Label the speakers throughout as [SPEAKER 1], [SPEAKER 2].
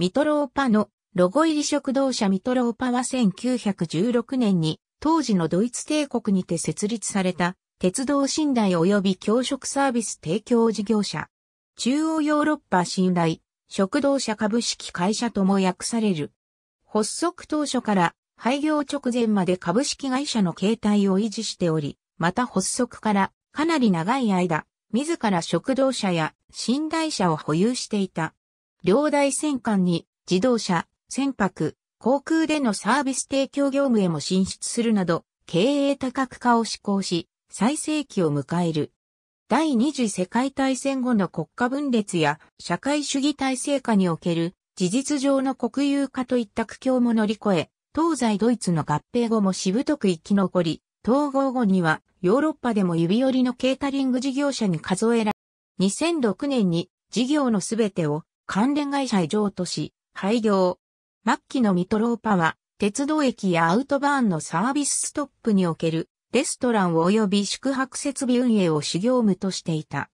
[SPEAKER 1] ミトローパのロゴ入り食堂車ミトローパは1916年に当時のドイツ帝国にて設立された鉄道信頼及び教職サービス提供事業者。中央ヨーロッパ信頼、食堂車株式会社とも訳される。発足当初から廃業直前まで株式会社の形態を維持しており、また発足からかなり長い間、自ら食堂車や信頼車を保有していた。両大戦艦に自動車、船舶、航空でのサービス提供業務へも進出するなど、経営多角化を施行し、最盛期を迎える。第二次世界大戦後の国家分裂や社会主義体制下における事実上の国有化といった苦境も乗り越え、東西ドイツの合併後もしぶとく生き残り、統合後にはヨーロッパでも指折りのケータリング事業者に数えられ、2006年に事業のすべてを関連会社異常とし、廃業。末期のミトローパは、鉄道駅やアウトバーンのサービスストップにおける、レストラン及び宿泊設備運営を主業務としていた。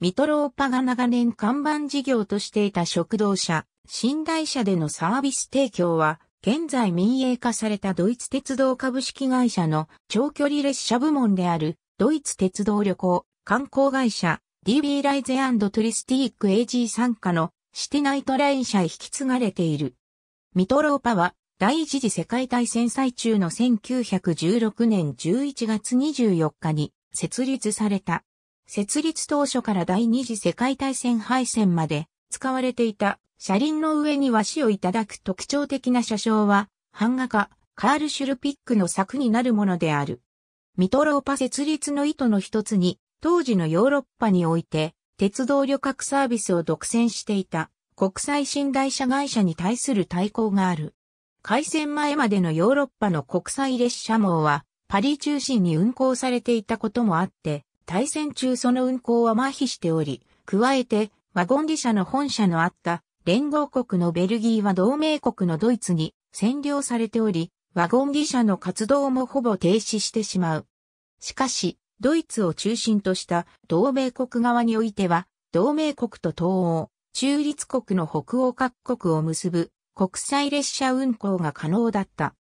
[SPEAKER 1] ミトローパが長年看板事業としていた食堂車、寝台車でのサービス提供は、現在民営化されたドイツ鉄道株式会社の長距離列車部門であるドイツ鉄道旅行観光会社 DB ライゼトリスティック AG 参加のしてないトレイン社へ引き継がれている。ミトローパは第一次世界大戦最中の1916年11月24日に設立された。設立当初から第二次世界大戦敗戦まで使われていた車輪の上に和紙をいただく特徴的な車掌は版画家カール・シュルピックの作になるものである。ミトローパ設立の意図の一つに当時のヨーロッパにおいて鉄道旅客サービスを独占していた国際寝台車会社に対する対抗がある。開戦前までのヨーロッパの国際列車網はパリ中心に運行されていたこともあって、対戦中その運行は麻痺しており、加えてワゴン利車の本社のあった連合国のベルギーは同盟国のドイツに占領されており、ワゴン利車の活動もほぼ停止してしまう。しかし、ドイツを中心とした同盟国側においては、同盟国と東欧、中立国の北欧各国を結ぶ国際列車運行が可能だった。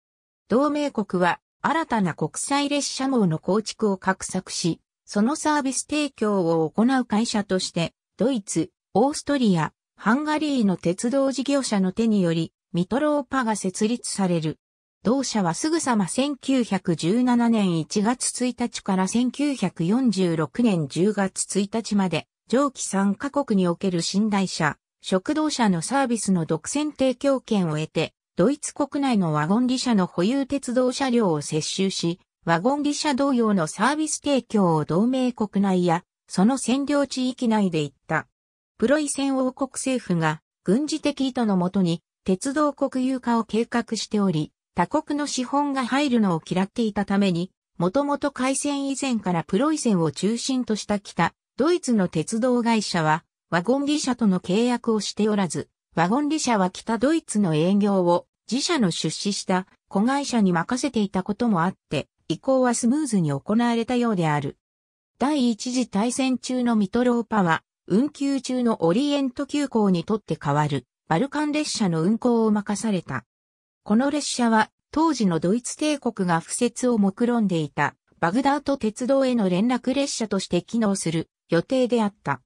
[SPEAKER 1] 同盟国は新たな国際列車網の構築を画策し、そのサービス提供を行う会社として、ドイツ、オーストリア、ハンガリーの鉄道事業者の手により、ミトローパが設立される。同社はすぐさま1917年1月1日から1946年10月1日まで、上記3カ国における寝台車、食堂車のサービスの独占提供権を得て、ドイツ国内のワゴン利車の保有鉄道車両を接収し、ワゴン利車同様のサービス提供を同盟国内や、その占領地域内で行った。プロイセン王国政府が軍事的意図のもとに鉄道国有化を計画しており、他国の資本が入るのを嫌っていたために、もともと海戦以前からプロイセンを中心とした北、ドイツの鉄道会社は、ワゴン利社との契約をしておらず、ワゴン利社は北ドイツの営業を自社の出資した子会社に任せていたこともあって、移行はスムーズに行われたようである。第一次大戦中のミトローパは、運休中のオリエント急行にとって変わる、バルカン列車の運行を任された。この列車は当時のドイツ帝国が敷設を目論んでいたバグダート鉄道への連絡列車として機能する予定であった。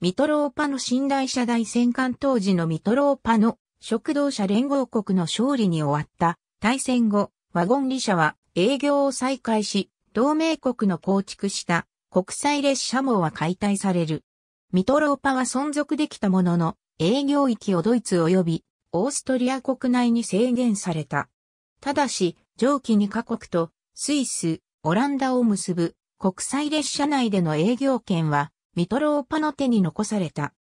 [SPEAKER 1] ミトローパの寝台車大戦艦当時のミトローパの食堂車連合国の勝利に終わった大戦後、ワゴン利車は営業を再開し、同盟国の構築した国際列車網は解体される。ミトローパは存続できたものの、営業域をドイツ及びオーストリア国内に制限された。ただし、上記2カ国とスイス、オランダを結ぶ国際列車内での営業権はミトローパの手に残された。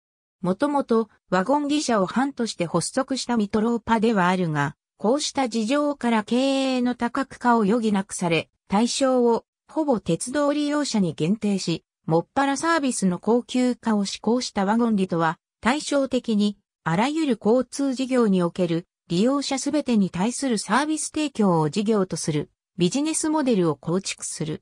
[SPEAKER 1] もともとワゴン技者を藩として発足したミトローパではあるが、こうした事情から経営の多角化を余儀なくされ、対象をほぼ鉄道利用者に限定し、もっぱらサービスの高級化を施行したワゴンリとは対照的にあらゆる交通事業における利用者すべてに対するサービス提供を事業とするビジネスモデルを構築する。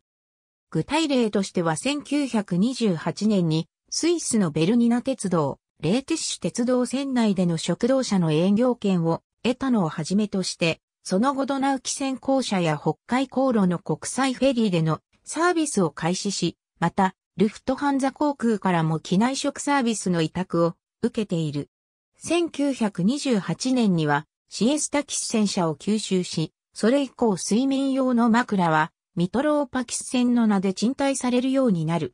[SPEAKER 1] 具体例としては1928年にスイスのベルニナ鉄道、レーティッシュ鉄道線内での食堂車の営業権を得たのをはじめとして、その後ドナウキ線公社や北海航路の国際フェリーでのサービスを開始し、また、ルフトハンザ航空からも機内食サービスの委託を受けている。1928年にはシエスタキス戦車を吸収し、それ以降睡眠用の枕はミトローパキス戦の名で賃貸されるようになる。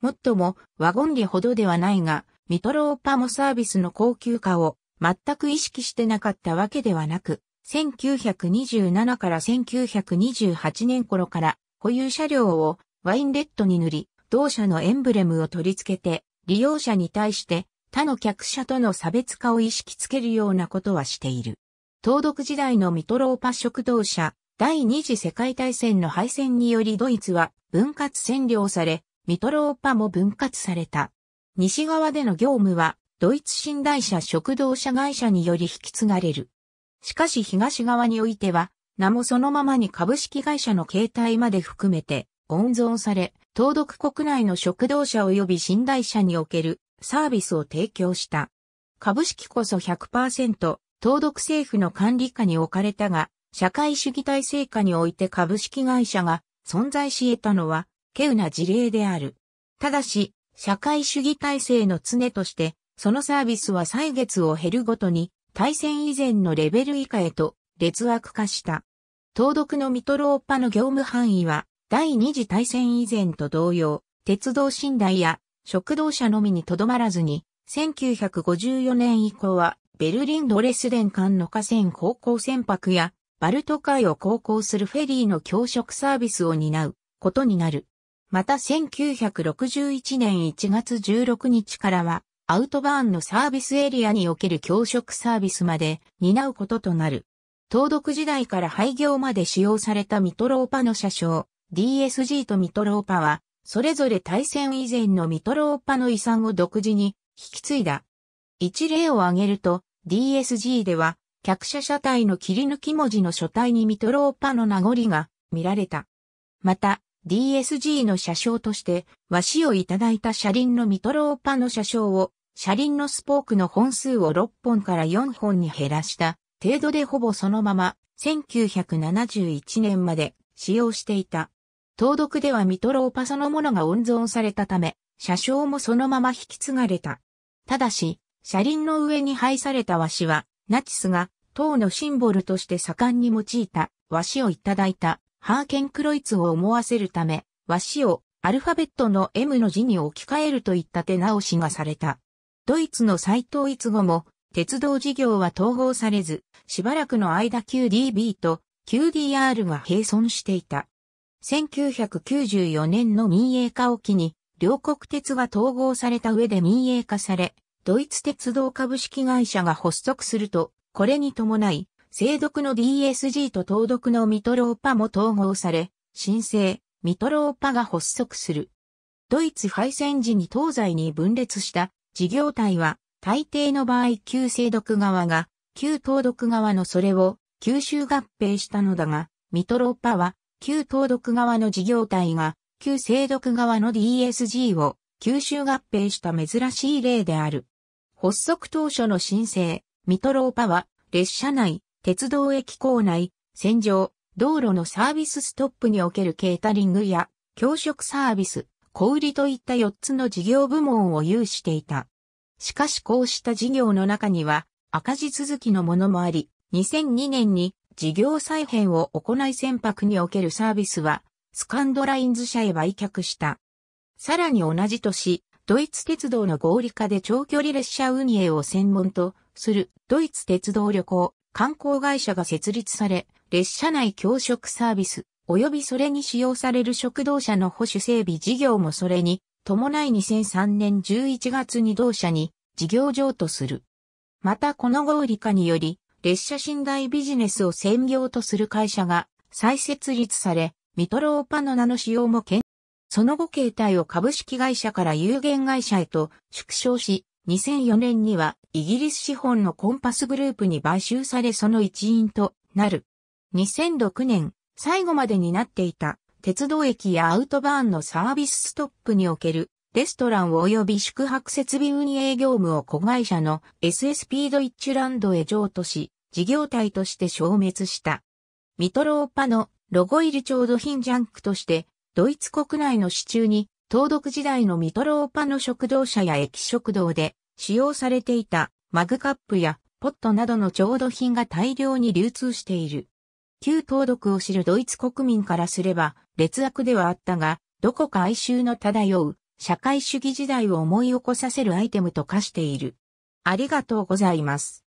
[SPEAKER 1] もっともワゴンリほどではないが、ミトローパもサービスの高級化を全く意識してなかったわけではなく、1927から1928年頃から保有車両をワインレッドに塗り、同社のエンブレムを取り付けて、利用者に対して他の客車との差別化を意識つけるようなことはしている。東独時代のミトローパ食堂車、第二次世界大戦の敗戦によりドイツは分割占領され、ミトローパも分割された。西側での業務は、ドイツ新台車食堂車会社により引き継がれる。しかし東側においては、名もそのままに株式会社の形態まで含めて、温存され、東独国内の食堂車及び新台車におけるサービスを提供した。株式こそ100%、東独政府の管理下に置かれたが、社会主義体制下において株式会社が存在し得たのは、稀有な事例である。ただし、社会主義体制の常として、そのサービスは歳月を減るごとに、対戦以前のレベル以下へと劣悪化した。東独のミトローパの業務範囲は、第二次大戦以前と同様、鉄道寝台や食堂車のみにとどまらずに、1954年以降は、ベルリンドレスデン間の河川航行船舶や、バルト海を航行するフェリーの教職サービスを担うことになる。また1961年1月16日からは、アウトバーンのサービスエリアにおける教職サービスまで担うこととなる。東独時代から廃業まで使用されたミトローパの車掌、DSG とミトローパは、それぞれ大戦以前のミトローパの遺産を独自に引き継いだ。一例を挙げると、DSG では、客車車体の切り抜き文字の書体にミトローパの名残が見られた。また、DSG の車掌として、和紙をいただいた車輪のミトローパの車掌を、車輪のスポークの本数を6本から4本に減らした程度でほぼそのまま1971年まで使用していた。盗読ではミトローパそのものが温存されたため、車掌もそのまま引き継がれた。ただし、車輪の上に配された和紙は、ナチスが党のシンボルとして盛んに用いた和紙をいただいたハーケンクロイツを思わせるため、和紙をアルファベットの M の字に置き換えるといった手直しがされた。ドイツの再統一後も、鉄道事業は統合されず、しばらくの間 QDB と QDR が並存していた。1994年の民営化を機に、両国鉄は統合された上で民営化され、ドイツ鉄道株式会社が発足すると、これに伴い、制読の DSG と東読のミトローパも統合され、新生、ミトローパが発足する。ドイツ敗戦時に東西に分裂した事業体は、大抵の場合旧制読側が、旧東読側のそれを吸収合併したのだが、ミトローパは旧東独側の事業体が、旧西独側の DSG を吸収合併した珍しい例である。発足当初の申請、ミトローパは、列車内、鉄道駅構内、線上、道路のサービスストップにおけるケータリングや、教職サービス、小売といった4つの事業部門を有していた。しかしこうした事業の中には、赤字続きのものもあり、2002年に事業再編を行い船舶におけるサービスは、スカンドラインズ社へ売却した。さらに同じ年、ドイツ鉄道の合理化で長距離列車運営を専門とするドイツ鉄道旅行観光会社が設立され、列車内教職サービス、及びそれに使用される食堂車の保守整備事業もそれに伴い2003年11月に同社に事業譲渡する。またこの合理化により、列車寝台ビジネスを専業とする会社が再設立され、ミトローパの名の使用も検その後携帯を株式会社から有限会社へと縮小し、2004年にはイギリス資本のコンパスグループに買収されその一員となる。2006年、最後までになっていた鉄道駅やアウトバーンのサービスストップにおけるレストラン及び宿泊設備運営業務を子会社の SSP ドイッチュランドへ譲渡し、事業体として消滅した。ミトローパのロゴ入り調度品ジャンクとして、ドイツ国内の支柱に、東独時代のミトローパの食堂車や駅食堂で使用されていたマグカップやポットなどの調度品が大量に流通している。旧東独を知るドイツ国民からすれば、劣悪ではあったが、どこか哀愁の漂う社会主義時代を思い起こさせるアイテムと化している。ありがとうございます。